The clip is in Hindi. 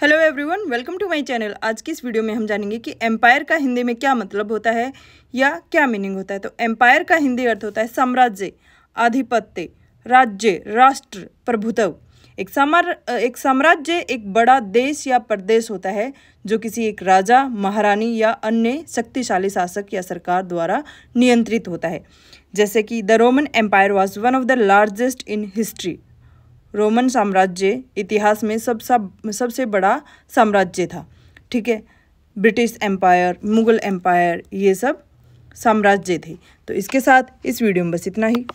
hello everyone welcome to my channel आज की इस वीडियो में हम जानेंगे कि एम्पायर का हिंदी में क्या मतलब होता है या क्या मीनिंग होता है तो एम्पायर का हिंदी अर्थ होता है साम्राज्य आधिपत्य राज्य राष्ट्र प्रभुत्व एक सामर एक साम्राज्य एक बड़ा देश या प्रदेश होता है जो किसी एक राजा महारानी या अन्य शक्तिशाली शासक या सरकार द्वारा नियंत्रित होता है जैसे कि the Roman empire was one of the largest in history Roman साम्राज्य इतिहास में सब सब सबसे बड़ा साम्राज्य था ठीक है ब्रिटिश एम्पायर मुग़ल एम्पायर ये सब साम्राज्य थे तो इसके साथ इस वीडियो में बस इतना ही